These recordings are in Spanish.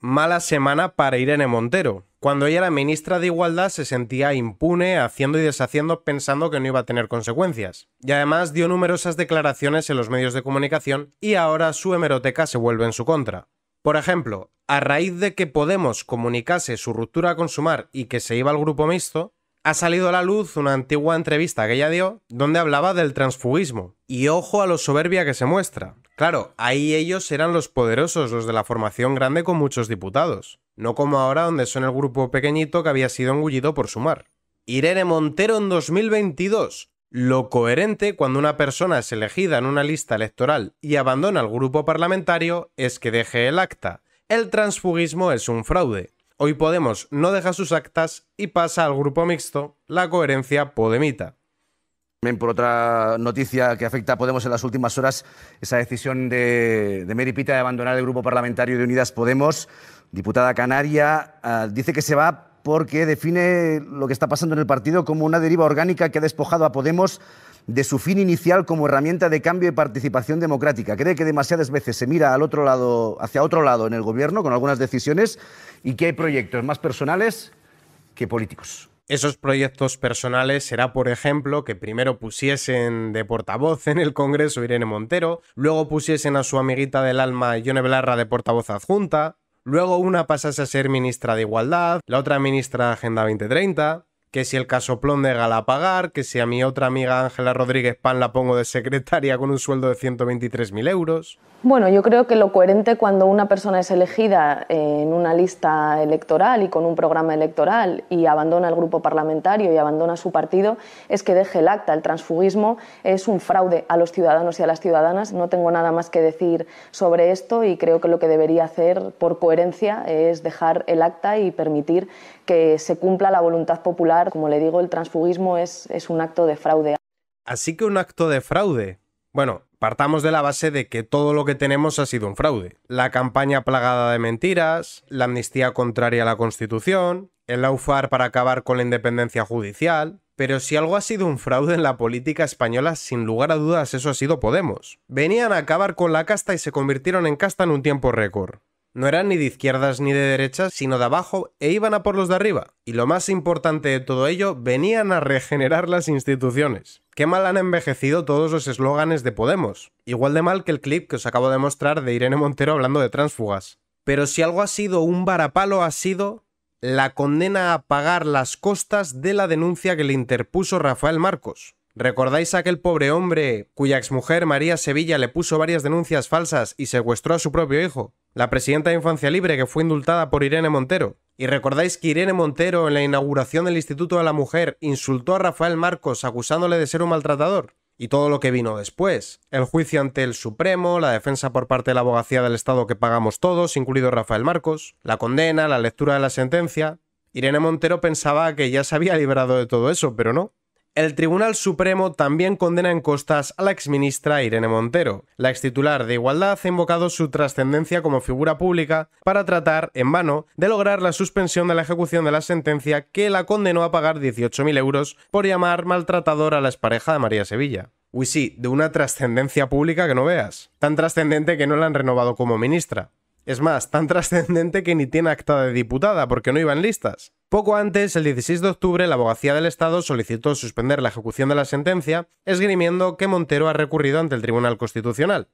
mala semana para Irene Montero. Cuando ella era ministra de Igualdad se sentía impune, haciendo y deshaciendo pensando que no iba a tener consecuencias. Y además dio numerosas declaraciones en los medios de comunicación y ahora su hemeroteca se vuelve en su contra. Por ejemplo, a raíz de que Podemos comunicase su ruptura con Sumar y que se iba al grupo mixto, ha salido a la luz una antigua entrevista que ella dio donde hablaba del transfugismo. Y ojo a lo soberbia que se muestra. Claro, ahí ellos eran los poderosos, los de la formación grande con muchos diputados, no como ahora donde son el grupo pequeñito que había sido engullido por Sumar. Irene Montero en 2022. Lo coherente cuando una persona es elegida en una lista electoral y abandona el grupo parlamentario es que deje el acta. El transfugismo es un fraude. Hoy Podemos no deja sus actas y pasa al grupo mixto, la coherencia podemita por otra noticia que afecta a Podemos en las últimas horas, esa decisión de, de Pita de abandonar el grupo parlamentario de Unidas Podemos, diputada canaria, ah, dice que se va porque define lo que está pasando en el partido como una deriva orgánica que ha despojado a Podemos de su fin inicial como herramienta de cambio y participación democrática. Cree que demasiadas veces se mira al otro lado, hacia otro lado en el gobierno con algunas decisiones y que hay proyectos más personales que políticos esos proyectos personales será, por ejemplo, que primero pusiesen de portavoz en el Congreso Irene Montero, luego pusiesen a su amiguita del alma Yone Belarra de portavoz adjunta, luego una pasase a ser ministra de Igualdad, la otra ministra de Agenda 2030 que si el casoplón de pagar, que si a mi otra amiga Ángela Rodríguez Pan la pongo de secretaria con un sueldo de 123.000 euros. Bueno, yo creo que lo coherente cuando una persona es elegida eh, en una lista electoral y con un programa electoral y abandona el grupo parlamentario y abandona su partido es que deje el acta. El transfugismo es un fraude a los ciudadanos y a las ciudadanas. No tengo nada más que decir sobre esto y creo que lo que debería hacer por coherencia es dejar el acta y permitir que se cumpla la voluntad popular como le digo, el transfugismo es, es un acto de fraude. Así que un acto de fraude. Bueno, partamos de la base de que todo lo que tenemos ha sido un fraude. La campaña plagada de mentiras, la amnistía contraria a la Constitución, el laufar para acabar con la independencia judicial. Pero si algo ha sido un fraude en la política española, sin lugar a dudas eso ha sido Podemos. Venían a acabar con la casta y se convirtieron en casta en un tiempo récord. No eran ni de izquierdas ni de derechas, sino de abajo e iban a por los de arriba. Y lo más importante de todo ello, venían a regenerar las instituciones. Qué mal han envejecido todos los eslóganes de Podemos. Igual de mal que el clip que os acabo de mostrar de Irene Montero hablando de transfugas. Pero si algo ha sido un varapalo ha sido la condena a pagar las costas de la denuncia que le interpuso Rafael Marcos. ¿Recordáis a aquel pobre hombre cuya exmujer María Sevilla le puso varias denuncias falsas y secuestró a su propio hijo? La presidenta de Infancia Libre que fue indultada por Irene Montero. ¿Y recordáis que Irene Montero en la inauguración del Instituto de la Mujer insultó a Rafael Marcos acusándole de ser un maltratador? y todo lo que vino después. El juicio ante el Supremo, la defensa por parte de la abogacía del Estado que pagamos todos, incluido Rafael Marcos, la condena, la lectura de la sentencia. Irene Montero pensaba que ya se había librado de todo eso, pero no. El Tribunal Supremo también condena en costas a la exministra Irene Montero. La extitular de Igualdad ha invocado su trascendencia como figura pública para tratar, en vano, de lograr la suspensión de la ejecución de la sentencia que la condenó a pagar 18.000 euros por llamar maltratador a la expareja de María Sevilla. Uy, sí, de una trascendencia pública que no veas. Tan trascendente que no la han renovado como ministra. Es más, tan trascendente que ni tiene acta de diputada porque no iban listas. Poco antes, el 16 de octubre, la abogacía del Estado solicitó suspender la ejecución de la sentencia, esgrimiendo que Montero ha recurrido ante el Tribunal Constitucional.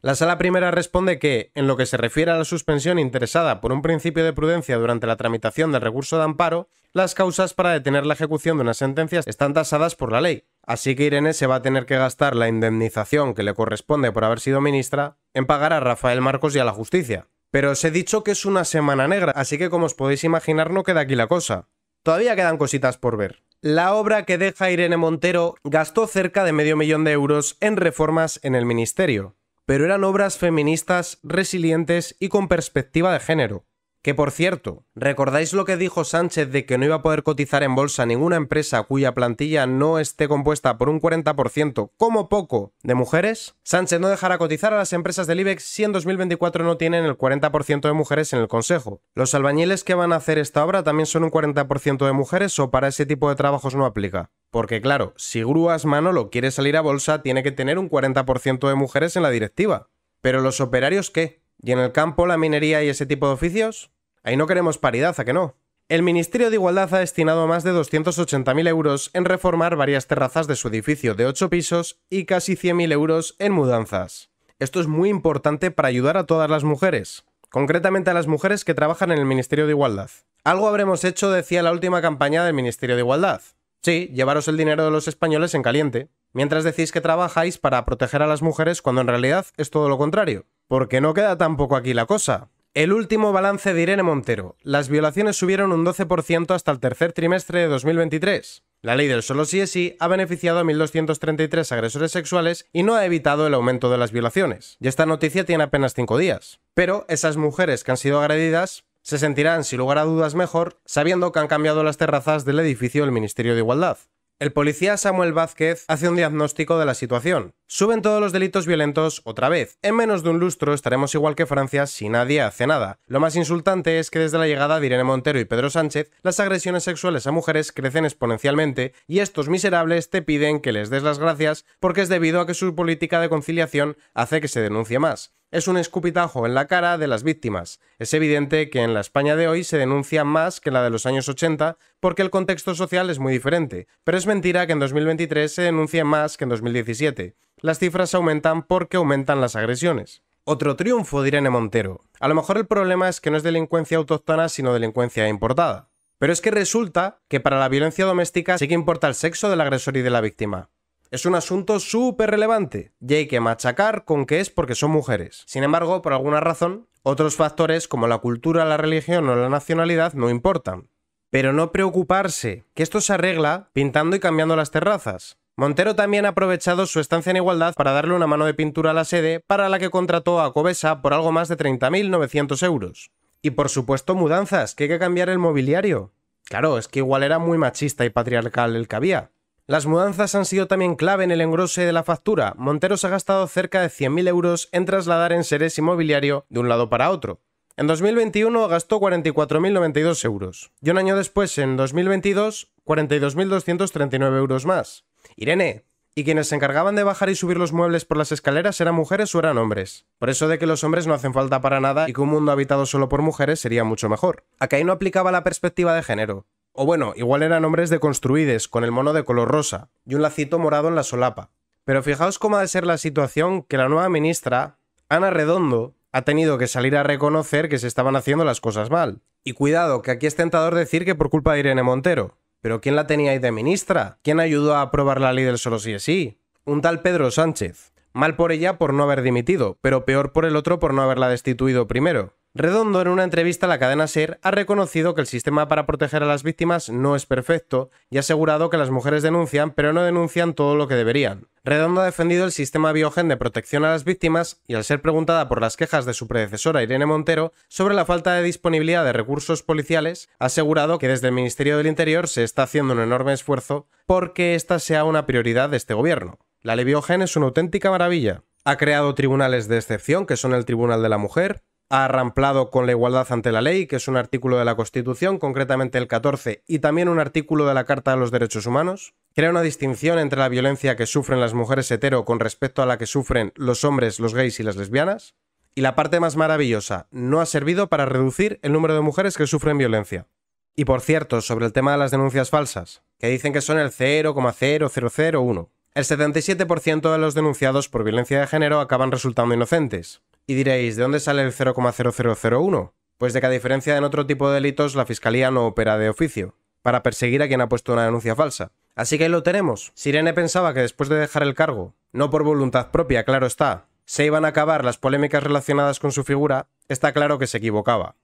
La sala primera responde que, en lo que se refiere a la suspensión interesada por un principio de prudencia durante la tramitación del recurso de amparo, las causas para detener la ejecución de una sentencia están tasadas por la ley, así que Irene se va a tener que gastar la indemnización que le corresponde por haber sido ministra en pagar a Rafael Marcos y a la justicia. Pero os he dicho que es una semana negra, así que como os podéis imaginar no queda aquí la cosa. Todavía quedan cositas por ver. La obra que deja Irene Montero gastó cerca de medio millón de euros en reformas en el ministerio, pero eran obras feministas, resilientes y con perspectiva de género. Que por cierto, ¿recordáis lo que dijo Sánchez de que no iba a poder cotizar en bolsa ninguna empresa cuya plantilla no esté compuesta por un 40%, como poco, de mujeres? Sánchez no dejará cotizar a las empresas del IBEX si en 2024 no tienen el 40% de mujeres en el Consejo. ¿Los albañiles que van a hacer esta obra también son un 40% de mujeres o para ese tipo de trabajos no aplica? Porque claro, si Grúas Manolo quiere salir a bolsa, tiene que tener un 40% de mujeres en la directiva. Pero los operarios qué? ¿Y en el campo, la minería y ese tipo de oficios? Ahí no queremos paridad, ¿a que no? El Ministerio de Igualdad ha destinado más de 280.000 euros en reformar varias terrazas de su edificio de 8 pisos y casi 100.000 euros en mudanzas. Esto es muy importante para ayudar a todas las mujeres, concretamente a las mujeres que trabajan en el Ministerio de Igualdad. Algo habremos hecho, decía la última campaña del Ministerio de Igualdad. Sí, llevaros el dinero de los españoles en caliente, mientras decís que trabajáis para proteger a las mujeres cuando en realidad es todo lo contrario. Porque no queda tampoco aquí la cosa. El último balance de Irene Montero. Las violaciones subieron un 12% hasta el tercer trimestre de 2023. La ley del solo sí es sí ha beneficiado a 1.233 agresores sexuales y no ha evitado el aumento de las violaciones. Y esta noticia tiene apenas 5 días. Pero esas mujeres que han sido agredidas se sentirán sin lugar a dudas mejor sabiendo que han cambiado las terrazas del edificio del Ministerio de Igualdad. El policía Samuel Vázquez hace un diagnóstico de la situación Suben todos los delitos violentos otra vez. En menos de un lustro estaremos igual que Francia si nadie hace nada. Lo más insultante es que desde la llegada de Irene Montero y Pedro Sánchez, las agresiones sexuales a mujeres crecen exponencialmente y estos miserables te piden que les des las gracias porque es debido a que su política de conciliación hace que se denuncie más es un escupitajo en la cara de las víctimas. Es evidente que en la España de hoy se denuncia más que en la de los años 80 porque el contexto social es muy diferente, pero es mentira que en 2023 se denuncie más que en 2017 las cifras aumentan porque aumentan las agresiones. Otro triunfo, de Irene Montero. A lo mejor el problema es que no es delincuencia autóctona, sino delincuencia importada. Pero es que resulta que para la violencia doméstica sí que importa el sexo del agresor y de la víctima. Es un asunto súper relevante y hay que machacar con que es porque son mujeres. Sin embargo, por alguna razón, otros factores como la cultura, la religión o la nacionalidad no importan. Pero no preocuparse, que esto se arregla pintando y cambiando las terrazas. Montero también ha aprovechado su estancia en Igualdad para darle una mano de pintura a la sede, para la que contrató a Cobesa por algo más de 30.900 euros. Y por supuesto mudanzas, que hay que cambiar el mobiliario. Claro, es que igual era muy machista y patriarcal el que había. Las mudanzas han sido también clave en el engrose de la factura. Montero se ha gastado cerca de 100.000 euros en trasladar enseres y mobiliario de un lado para otro. En 2021 gastó 44.092 euros y un año después, en 2022, 42.239 euros más. Irene, y quienes se encargaban de bajar y subir los muebles por las escaleras eran mujeres o eran hombres. Por eso de que los hombres no hacen falta para nada y que un mundo habitado solo por mujeres sería mucho mejor. que no aplicaba la perspectiva de género. O bueno, igual eran hombres deconstruides, con el mono de color rosa y un lacito morado en la solapa. Pero fijaos cómo ha de ser la situación que la nueva ministra, Ana Redondo, ha tenido que salir a reconocer que se estaban haciendo las cosas mal. Y cuidado, que aquí es tentador decir que por culpa de Irene Montero. Pero ¿quién la tenía ahí de ministra? ¿Quién ayudó a aprobar la ley del solo sí es sí? Un tal Pedro Sánchez. Mal por ella por no haber dimitido, pero peor por el otro por no haberla destituido primero. Redondo, en una entrevista a la cadena Ser, ha reconocido que el sistema para proteger a las víctimas no es perfecto y ha asegurado que las mujeres denuncian, pero no denuncian todo lo que deberían. Redondo ha defendido el sistema Biogen de protección a las víctimas y al ser preguntada por las quejas de su predecesora Irene Montero sobre la falta de disponibilidad de recursos policiales, ha asegurado que desde el Ministerio del Interior se está haciendo un enorme esfuerzo porque esta sea una prioridad de este gobierno. La ley Biogen es una auténtica maravilla. Ha creado tribunales de excepción, que son el Tribunal de la Mujer, ha arramplado con la igualdad ante la ley, que es un artículo de la Constitución, concretamente el 14, y también un artículo de la Carta de los Derechos Humanos. Crea una distinción entre la violencia que sufren las mujeres hetero con respecto a la que sufren los hombres, los gays y las lesbianas. Y la parte más maravillosa, no ha servido para reducir el número de mujeres que sufren violencia. Y por cierto, sobre el tema de las denuncias falsas, que dicen que son el 0,0001. El 77% de los denunciados por violencia de género acaban resultando inocentes, y diréis, ¿de dónde sale el 0,0001? Pues de que a diferencia de en otro tipo de delitos, la Fiscalía no opera de oficio, para perseguir a quien ha puesto una denuncia falsa. Así que ahí lo tenemos. Sirene pensaba que después de dejar el cargo, no por voluntad propia, claro está, se iban a acabar las polémicas relacionadas con su figura, está claro que se equivocaba.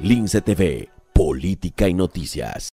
Lince TV, política y noticias.